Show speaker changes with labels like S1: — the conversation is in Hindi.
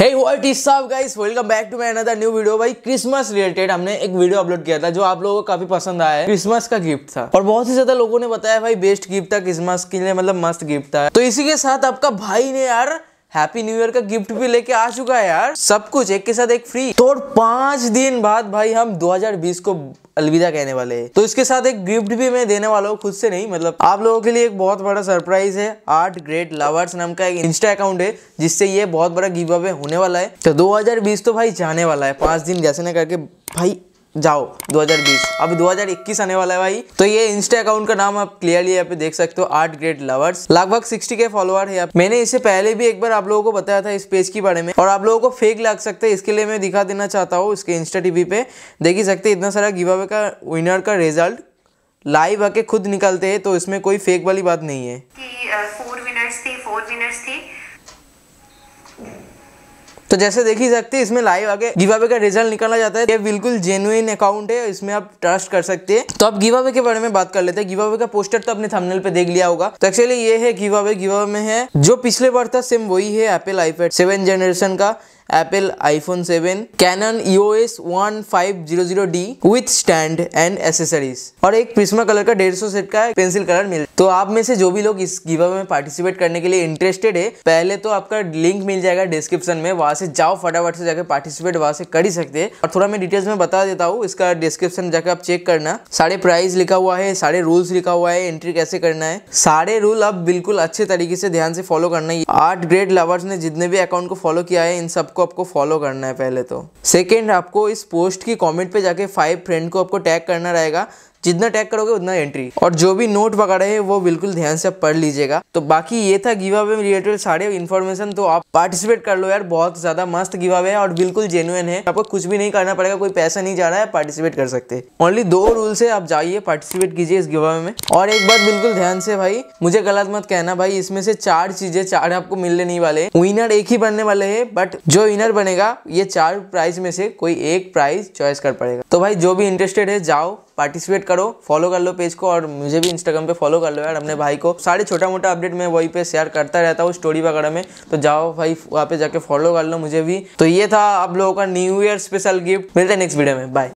S1: hey is guys welcome back to another new video भाई क्रिसमस रिलेटेड हमने एक वीडियो अपलोड किया था जो आप लोगों को काफी पसंद आया है क्रिसमस का गिफ्ट था और बहुत ही ज्यादा लोगों ने बताया भाई बेस्ट गिफ्ट था क्रिसमस के लिए मतलब मस्त गिफ्ट था तो इसी के साथ आपका भाई ने यार हैप्पी न्यू ईयर का गिफ्ट भी लेके आ चुका है यार सब कुछ एक के साथ एक फ्री तो पांच दिन बाद भाई हम 2020 को अलविदा कहने वाले हैं तो इसके साथ एक गिफ्ट भी मैं देने वाला हूँ खुद से नहीं मतलब आप लोगों के लिए एक बहुत बड़ा सरप्राइज है आर्ट ग्रेट लवर्स नाम का एक इंस्टा अकाउंट है जिससे ये बहुत बड़ा गिव अवे होने वाला है तो 2020 तो भाई जाने वाला है पांच दिन जैसे ना करके भाई जाओ 2020 अब 2021 आने वाला है भाई तो ये इंस्टा अकाउंट का नाम आप क्लियरली यहाँ पे देख सकते हो आर्ट ग्रेट लवर्स लगभग 60 के फॉलोअर है मैंने इससे पहले भी एक बार आप लोगों को बताया था इस पेज के बारे में और आप लोगों को फेक लग सकते हैं इसके लिए मैं दिखा देना चाहता हूँ इसके इंस्टा टीवी पे देख ही सकते इतना सारा गिव अवे का विनर का रिजल्ट लाइव आके खुद निकलते है तो इसमें कोई फेक वाली बात नहीं है तो जैसे देख ही सकते हैं इसमें लाइव आगे गिव अवे का रिजल्ट निकाला जाता है ये बिल्कुल जेनुइन अकाउंट है इसमें आप ट्रस्ट कर सकते हैं तो आप गिव अवे के बारे में बात कर लेते हैं गिव अवे का पोस्टर तो आपने थंबनेल पे देख लिया होगा तो एक्चुअली ये है गिव अवे गिव अवे में है जो पिछले बार था सेम वही है एपल आईपेड सेवन जनरेशन का Apple iPhone 7, Canon EOS 1500D with stand and accessories और एक प्रिस्मा कलर का 150 सेट का पेंसिल कलर मिल तो आप में से जो भी लोग इस गिव में पार्टिसिपेट करने के लिए इंटरेस्टेड है पहले तो आपका लिंक मिल जाएगा डिस्क्रिप्शन में वहां से जाओ फटाफट से जाकर पार्टिसिपेट वहां से कर ही सकते हैं और थोड़ा मैं डिटेल्स में बता देता हूँ इसका डिस्क्रिप्शन जाकर आप चेक करना सारे प्राइस लिखा हुआ है सारे रूल्स लिखा हुआ है एंट्री कैसे करना है सारे रूल आप बिल्कुल अच्छे तरीके से ध्यान से फॉलो करना है आठ ग्रेड लवर्स ने जितने भी अकाउंट को फॉलो किया है इन सब सबको आपको फॉलो करना है पहले तो सेकेंड आपको इस पोस्ट की कॉमेंट पर जाके फाइव फ्रेंड को आपको टैग करना रहेगा जितना टैग करोगे उतना एंट्री और जो भी नोट वगैरह है वो बिल्कुल ध्यान से पढ़ लीजिएगा तो बाकी ये था गिव अवे रिलेटेड सारे इन्फॉर्मेशन तो आप पार्टिसिपेट कर लो यार बहुत ज्यादा मस्त गिव अवे है और बिल्कुल जेनुअन है आपको कुछ भी नहीं करना पड़ेगा कोई पैसा नहीं जा रहा है पार्टिसिपेट कर सकते ओनली दो रूल से आप जाइए पार्टिसिपेट कीजिए इस गिवा में और एक बात बिल्कुल ध्यान से भाई मुझे गलत मत कहना भाई इसमें से चार चीजें चार आपको मिलने नहीं वाले विनर एक ही बनने वाले है बट जो विनर बनेगा ये चार प्राइज में से कोई एक प्राइज चॉइस कर पड़ेगा तो भाई जो भी इंटरेस्टेड है जाओ पार्टिसिपेट करो फॉलो कर लो पेज को और मुझे भी इंस्टाग्राम पे फॉलो कर लो यार अपने भाई को सारे छोटा मोटा अपडेट मैं वहीं पे शेयर करता रहता हूँ स्टोरी वगैरह में तो जाओ भाई वहाँ पे जाके फॉलो कर लो मुझे भी तो ये था आप लोगों का न्यू ईयर स्पेशल गिफ्ट मिलते हैं नेक्स्ट वीडियो में बाय